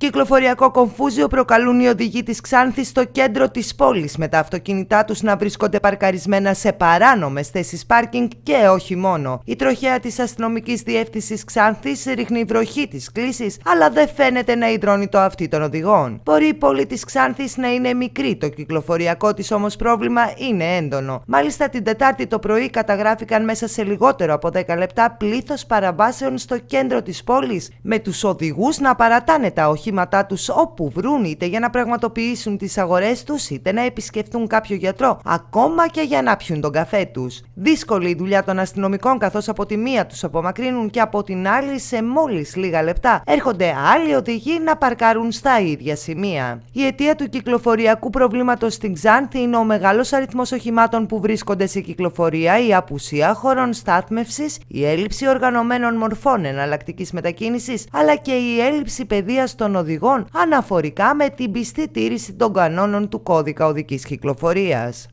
Κυκλοφοριακό κομφούζιο προκαλούν οι οδηγοί της Ξάνθης στο κέντρο της πόλης με τα αυτοκίνητά τους να βρίσκονται παρκαρισμένα σε παράνομες θέσεις πάρκινγκ και όχι μόνο. Η τροχέα της αστυνομικής διεύθυνσης Ξάνθης ρίχνει βροχή της κλίση, αλλά δεν φαίνεται να υδρώνει το αυτή των οδηγών. Μπορεί η πόλη της Ξάνθης να είναι μικρή, το κυκλοφοριακό της όμως πρόβλημα είναι έντονο. Μάλιστα την Τετάρτη το πρωί καταγράφηκαν μέσα σε λιγότερο από 10 λεπτά πλήθος παραβάσεων στο κέντρο της πόλης, με τους οδηγούς να παρατάνε τα όχι οχήματά τους όπου βρουν είτε για να πραγματοποιήσουν τις αγορές τους είτε να επισκεφτούν κάποιο γιατρό, ακόμα και για να πιουν τον καφέ τους. Δύσκολη η δουλειά των αστυνομικών καθώς από τη μία τους απομακρύνουν και από την άλλη σε μόλις λίγα λεπτά έρχονται άλλοι οδηγοί να παρκάρουν στα ίδια σημεία. Η αιτία του κυκλοφοριακού προβλήματος στην Ξάνθη είναι ο μεγάλος αριθμός οχημάτων που βρίσκονται σε κυκλοφορία, η απουσία χωρών στάθμευσης, η έλλειψη οργανωμένων μορφών εναλλακτικής μετακίνησης, αλλά και η έλλειψη παιδείας των οδηγών αναφορικά με την πιστή τήρηση των κανόνων του κώδικα οδικής κυκλοφορίας.